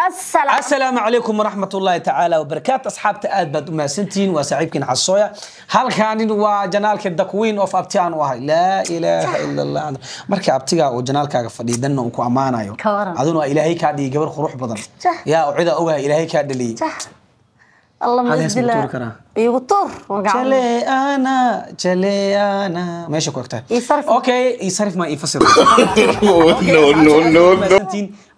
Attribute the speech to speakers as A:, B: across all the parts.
A: asalaamu calaykum waraxmat ullahi tacaala wabarakaatu asxaabta aad baad u mahadsantihiin waa saaxiibkiin xasooya halkaanin waa janaalka dakweyn of abti aan u ahay laa ilaaha ila allah markii abtigaa uu janaalkaaga fadhiidanna uu ku ammaanayo aduna waa ilaahay kaa dhigay gabar qurux badan yaa cidaa ogaha ilaahay kaa dhaliyey meesha ku egtahay okay isarif maa iifasir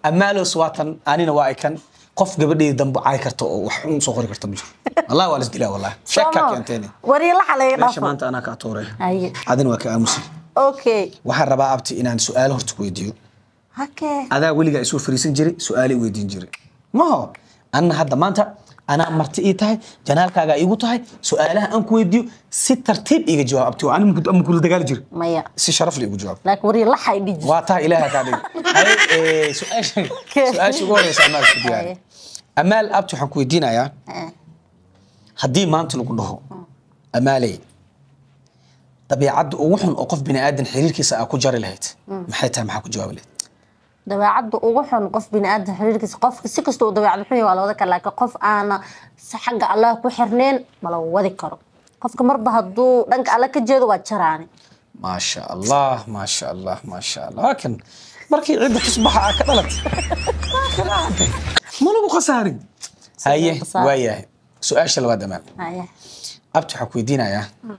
A: amaalos waatan anina waa kan qof gabadheeda dambe caay karta oo wax xun soo qori karta ma jiro wallah waa lasdilaa wallah sheekaa keenteen
B: warii la xalay dhaafo maanta
A: anaa ka atoore adina waa ka aamusay okay waxaan rabaa abti inaan su'aal horta ku weydiiyo okay adaa weligaa isoo fariisan jiray su'aal i weydiin jiray maho anna hadda maanta anaa marti ii tahay janaalkaaga igu tahay su-aalaha aan ku weydiiyo si tartiib iga jawaab abti ani ma kula dagaali jir maya si sharafle igu jawaab
B: laakiin warii laxay dhiji
A: waa taa ilaaha kaa dhigi
B: su-aasha su-aasha ugu horeysa amaal isku diyaari
A: amaal abti waxaan ku weydiinayaa haddii maanta lagu dhaho amaaley dabeecadda ugu xun oo qof bini aadan xiriirkiisa aa ku jari lahayd maxay tahay maxaa ku jawaabi lahayd
B: dabeecadda ugu xun qof biniaadam xiriirkiisa qofka si kastao u dabeecad xun waa la wada kara laakiin qof aana xagga allah ku xirneyn ma la wadi karo qofka marba hadduu dhanka alle ka jeedo waa jaraani
A: maasha allah maasha allah maasha allah laakiin markii cidda tusbaxa aa ah ka dhalat ma lagu khasaarin haye waayahay su-aasha labaad amaan abti waxaa ku weydiinayaa hmm.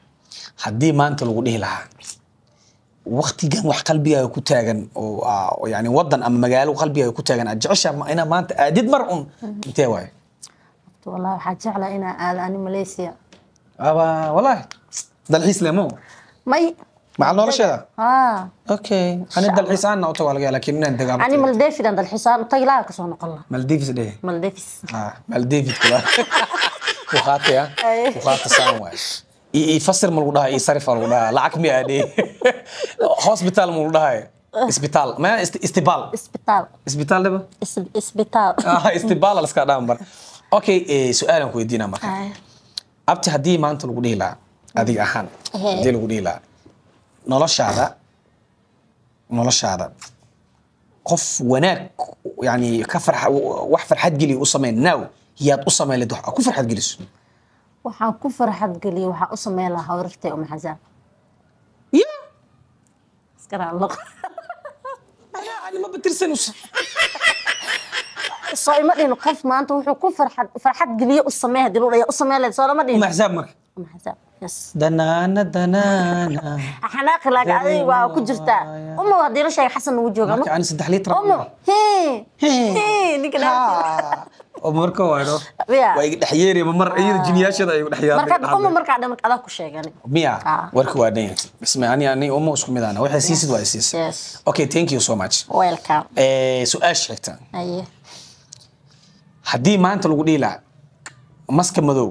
A: haddii maanta lagu dhihi lahaa waktigan wax qalbigaaga ku taagan ah, oo yani wadan ama magaalo qalbigaaga ku taagan aad jeceshaa inaa maanta aadid mar un intee waayo
B: wallahi waxaa jeclaa inaa aada ani malaysia
A: aba wallahi dalxiis lemo may macal nolosheeda
B: okay ani
A: dalxiis aanna u tago laga yaa lakin inaan dagaamo ani
B: maldives aan dalxiis aan utagi laha kasoo noqon laha maldives dheh maldives
A: ah, maldives kula wakhaataya
B: wakhaata saan
A: waaye fasir ma lagu dhahay iyo sarif lagu dhahaa lacag miyaa dhe hospital ma lagu dhahay isbitaal maya istibaal isbitaal isbitaal
B: dheba isbitaal istibaal
A: laska dhahan bar okay eh, su-aalan ku weydiina marka abti haddii maanta lagu dhihi lahaa adig ahaan haddii lagu dhihi lahaa noloshaada noloshaada qof wanaag yani ka farx wax farxad geliya u samayn now yaad u samayn ladox ku farxad geliso
B: waxaan ku farxad geliyey waxaa u sameyn lahaa warartay uma xasaan ya iskaraaloq anima batirsanusa soo ima dhihin qof maanta wuxuu ku farxad farxad geliye u samee hadii luu dhaya u samee lahayd soo lama dhihin uma xasaab marka uma xasaab yes danaana danaana xanaaqi laaga aday waa ku jirtaa umo haddii la sheega xasan nagu jooga umo saddex liitr umo hee hee ninka
A: oo marka waano waa iga dhex yeeraya ma mar iyada jiniyaashada ay dhex yeeratay marka kuma
B: marka dhama adaa ku sheegan
A: miya ah. warka waa dhan yahay bismi ani ani uma isku mid ana waxay siisid waa siisid okay thank you so much welcome eh su'aal sheegta aye haddii maanta lagu dhiilaa maska madow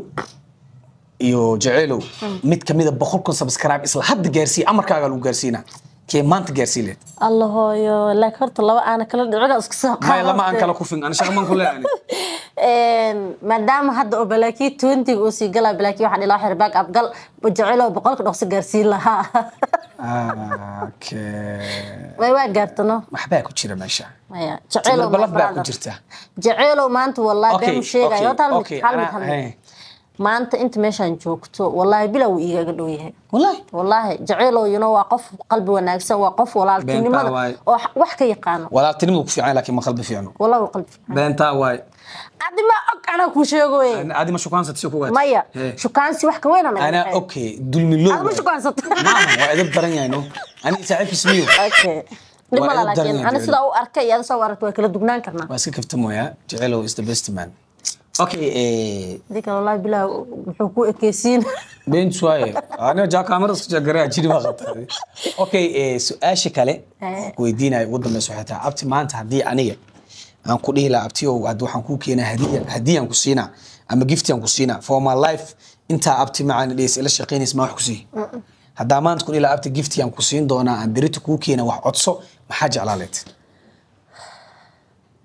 A: iyo jaceylow hmm. mid ka mida boqol kun subscribe isla hadda gaarsii amarkaaga lagu gaarsiinaa kee maanta gaarsiileed
B: allahooyo laakiin horta laba aana kala dhiciga isku soo qaada lama aan kala
A: kufin ana shaqaman ku leeyahay
B: maadaama hadda oo balaakiid twentyga uu sii galaa balaakiid waxaan ilaa xirbaag abgal jecelow boqolka dhokso gaarsiin lahaa
A: ah, way
B: waa gaartano
A: waxbaa ku jira meesha
B: jeceelow maanta walaa been sheegayo maanta inta meeshaan joogto walaahi bilow igaga dhow yahay walaahi jeceelow yuno waa qof qalbi wanaagsan waa qof walaaltinimada oo wax ka yaqaano
A: walaaltinimada ku fiican laakiin ma qalbi fiicno walaahi qalbi fiican waay adima og anaa kuu sheegoye adima shukaansa si ku maya shukaansi wax ka weyn anaa okay dulmilo adima shukaansato waa edab daran yahay no aniga saaxiibkiis miyo okay dhibmala laakiin ani sidaa u
B: arkay iyo ada soo arkay waa kala dugnaan karnaa
A: waa iska kaftamoya jecelow is the best man Okay.
B: Dika wallah bila wuxuu ku ekeysiin.
A: Been suwaye. Ana ja kamera isku jagara jiri waqta. Okay, su'aasha kale weydiinay ugu dambayso xataa abti maanta hadii aniga aan ku dhihi laha abti ow ad waxaan kuu keenaa hadiya hadiyaan ku siinaa ama giftiaan ku siinaa for my life intaa abti macaan dhiis ila shaqaynays ma wax ku sii haddaa maanta ku dhihi laha abti giftiaan ku siin doonaa aan dirita kuu keenaa wax codso maxaa jeclaaleed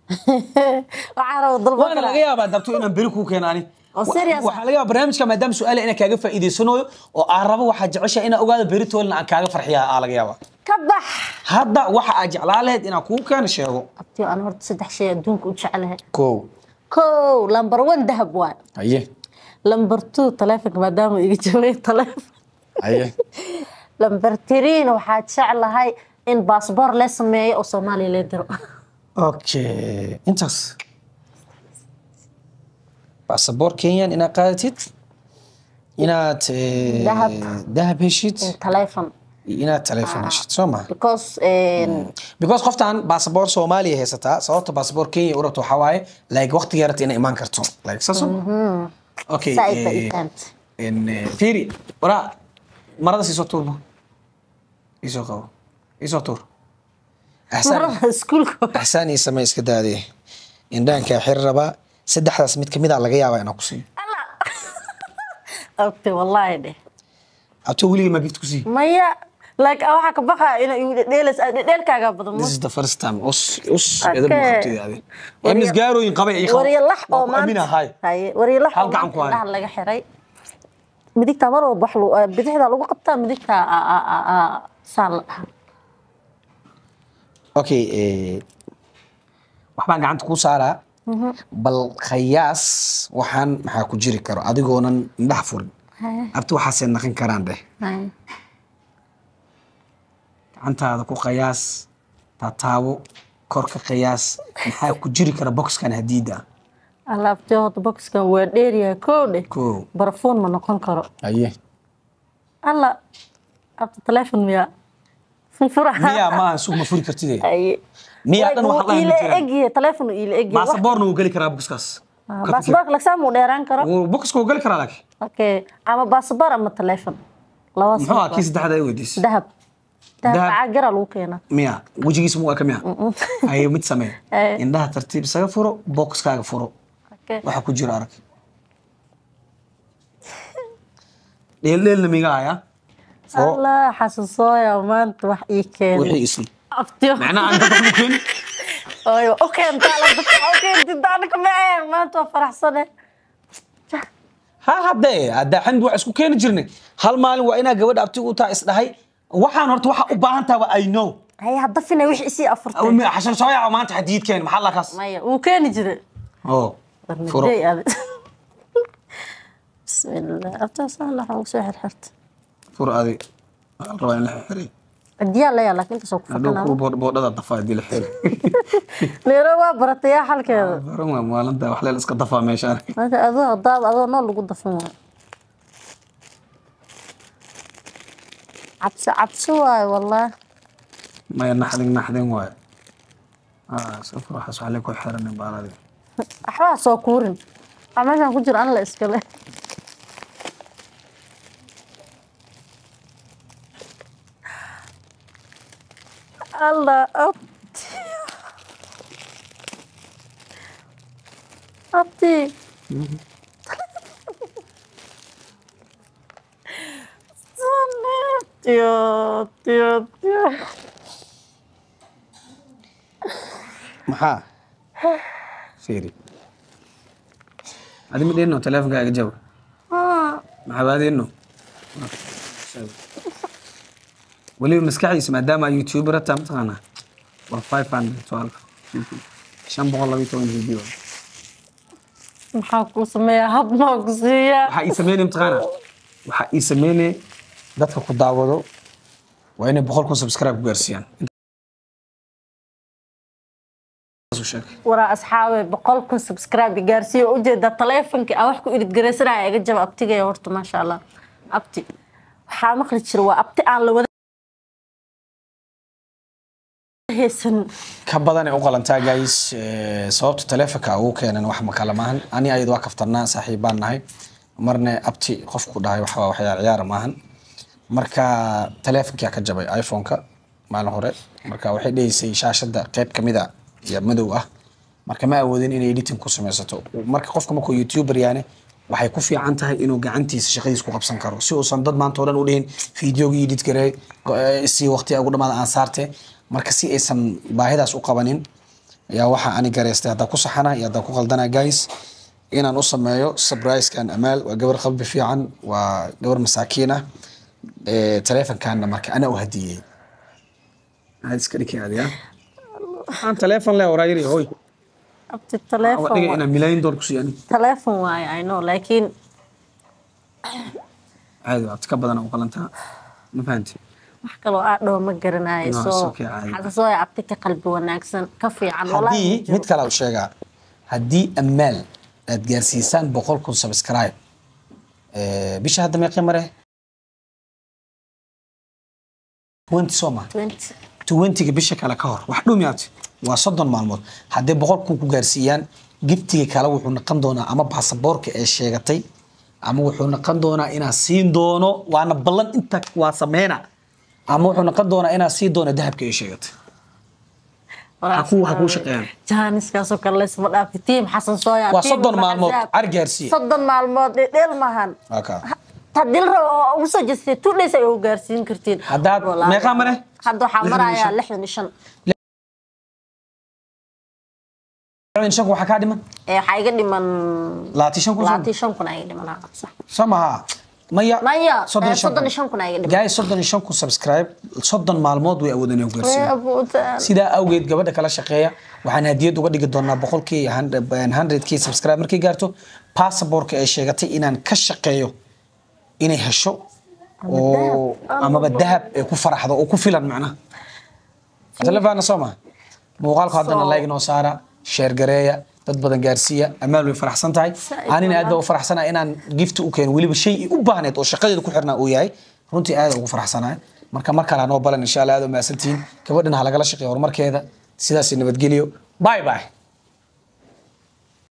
A: waxaan rabo dalbo waana laga yaabaa dabto inaan beri kuu keena ani waxaa lagayaa barnaamijka maadaama su-aala inaan kaaga faa'iidaysanayo oo aan rabo waxaad jeceshaha inaan ogaado beritoolina aan kaaga farxiya aa laga yaabaa
B: ka bax hadda waxa aad jeclaa lahayd inaan kuu keena sheego abtiyo aan horta saddex shay adduunka u jeclahay kow kow lambar one dahab waay aye lambar two taleefonka maadaama iga jabay taleefon aye lambar threen waxaad jeclahay in baasboor lee sameeyo oo soomaaliya lee diro
A: okay intaas basaboor kenyan inaad qaadatid inaad eh, dahab heshid inaad taleefon heshid sooma
B: because eh,
A: hmm. qoftan basaboor soomaaliya haysataa sababta basaboor kenya u rabto waxaa waaye like waqti yarata inay imaan karto like saaso
B: mhm.
A: okay eh, fiiri waraa maradas isoo tuurba isoo qabo isoo tuur axsaan iyo same iska daadee indhaankaa xir rabaa saddexdaas mid kamid a ah laga yaabaa inaa kusiiyo
B: abti wallaahi dheh
A: abti weligay maa gift kusiiyo
B: maya laakiin ah, waxaa ka baxaa ina igu dhedheelas dhedheelkaagaa ah, badan this is
A: the first time us us edan ma qabtay aadeen emnis gaarooyin qabay ay wariye lax oo maanta haye
B: haye wariye lax oo maanta laga xiray midigtaa mar walba wax bidixdaa lagu qabtaa midigtaa saa la dhahaa
A: okay eh, waxbaan gacanta kuu saaraa bal khayaas waxaan maxaa ku jiri karo adigoonan indhaha furin abti waxaasay naqan karaan dheh gacantaada ku khayaas taataabo korka khayaas maxaa ku jiri kara boxkan hadiida
B: alaabtee horta boxkan waa dheeryahay koo dheh barafuun ma noqon karo aye alla abta teleefon miyaa
A: miyaa maaha suuq ma furi kartid miyaa dhan wax la
B: egyahay taleefon iila egyahay baasaboorna
A: wuu geli karaa bukiskaas
B: baasaboorka ah, lagsaam uu dheeraan karo
A: bukiska wuu geli karaa laakiin
B: okay ama baasaboor ama taleefon laba muxuu ah kii saddexda
A: ay weydiis dahab dahab
B: caagara lagu keenaa
A: miya wejigiisa mu eka miya ay mid samee indhaha tartiib isaga furo bokiskaaga furo waxa ku jira arag dheeldheelna miga hayaa alla
B: xasuusooya maanta wax ii
A: keenmicnaha anta dad mu keeni
B: ايوه اوكي انت على اوكي انت دانك معي ما انت فرحسنه
A: ها hadee hadda xamdi wax isku keeni jirnay hal maalin waa inaa gabadha abti u taa isdhahay waxaan horta waxa u baahan tahay waa i
B: know haya hadafina wixii isii afurtay ma xashan sooyaa maanta xadiidkeen maxaa la kaas maya uu keeni jiray
A: oo furo
B: bismillah abta saan la xagu soo xirxirta
A: fur adi waxaa la rabaa in la xirxiray
B: عديا لا يلا كنت سوق فكنا لو كرو
A: بود بود دفا دي لحيل
B: ليرو وا برتيا حلكه
A: برما مالنتا wax leel iska dafa meeshaan
B: marka adoo daab adoo nool lagu dafan waa cabsa cabsa waay wallah
A: ma naxdin naxdin waay ah saf waxa soo xalay ku xiran baaladi
B: axwaa soo kuurin amaashan ku jir aan la iskale الله أبتي أبتي صنعت يا أبتي يا maxaa
A: fiiri adima dheeno teleefonka aga jaba maxabaadeenno weliba maskaxdiisa maadaama youtuber hata mataqaanaa war five hundred twelve shan boqol laba iyo toban video
B: maxaa kuu sameeyaa hab maa ku siiyaa waxaa
A: ii sameyne mataqaana waxaa ii sameyne dadka ku daawado waa inay boqol kun subscribe ku gaarsiiyaan
B: waraa asxaabe boqol kun subscribe gaarsiiyo ujeeda taleefonkii aan ah, wax ku iridgaraysanaya iga jaba abtigaya eh, horta maasha allah abti waxaa maqli jira waa abti aan la wada
A: haysan ka badan ay u qalantaa guys eh, sababta taleefonka ugu keenan wax makala maahan ani ayad waa kaftarnaa saaxiibbaan nahay marna abti qofku dhahay waxaa waxyaal ciyaara maahan marka taleefonkaa ka jabay iphone maalin hore marka waxay dhegaysay shaashadda qayb kamid a ah iyo madow ah marka ma awoodin inay editing ku samaysato marka qofka markuu youtuber yaane waxay ku fiican tahay inuu gacantiisa shaqadiisa ku qabsan karo si uusan dad maanta oo dhan u dhihin fideogii edit garee eh, si waqti ugu dhamaada aan saarte marka si aysan baahidaas u qabanin ayaa waxaa ani garaystay haddaan ku saxana iyo haddaan ku qaldana guys inaan u sameeyo surprise amaal waa gabar qalbi fiican waa gabar masaakiin ah marka anaa u hadiyey maxaad iska dhiki adiga aan taleefon abti ka badan u qalantaa ma fahanti
B: wax kaloo aa dhoo ma garanayso xasasooya abti ka qalbi wanaagsan ka fiican haddii mid
A: kale u sheegaa haddii amaal aad gaarsiisaan boqol kun subscribe eh, bisha hadda meeqii mare twenty bisha kale ka hor wax dhumi waa soddon maalmood haddii boqol kun ku gaarsiiyaan giftiga kale wuxuu noqon doonaa ama baasaboorka ee sheegatay ama wuxuu noqon doonaa inaa siin doono waana ballan inta waa sameyna ama wuxuu naqan doonaa inaad sii doona dahabka ay sheegatay
B: jaaniskaasoo kale laysma dhaafi tiim xasan sooya waa soddon maalmood cari gaarsiiye soddon maalmood dheel maahan tadil rabo ugu soo jeestay two days ay ugu gaarsiin kartiin haddaad meeqaa mane hadda waxaa marayaa lixdan iyo shan
A: shanku waxaa kaa dhiman
B: eh, waxaa iga dhiman laatiishan kun laatiishan kun aa iga dhiman
A: samaha maya maya eh, soddon iyo shan kun gaay soddon iyo shan kun subscribe soddon maalmood way awoodeen oo
B: gaarsiin sidaa
A: awgeed gabadha kala shaqeeya waxaan hadiyad uga dhigi doonaa boqolkii hundredkii eh, subscribe markay gaarto passabortka ay sheegatay inaan ka shaqeeyo inay hesho oo amaba dahab ay ku faraxdo oo ku filan macnaha telefaana soo ma muuqaalku haddana like noo saara sheer gareeya dad badan gaarsiiya ammaan way faraxsan tahay aanina aad baa u faraxsanaa inaan gifti u keeno weliba shay u baahneed oo shaqadeeda ku xirnaa uu yahay runtii aada ugu faraxsanaa marka mar kale anoo balan insha aad u mahadsantihiin gabadhan lagala shaqeeya horumarkeeda sidaasi nabadgelyo bye bye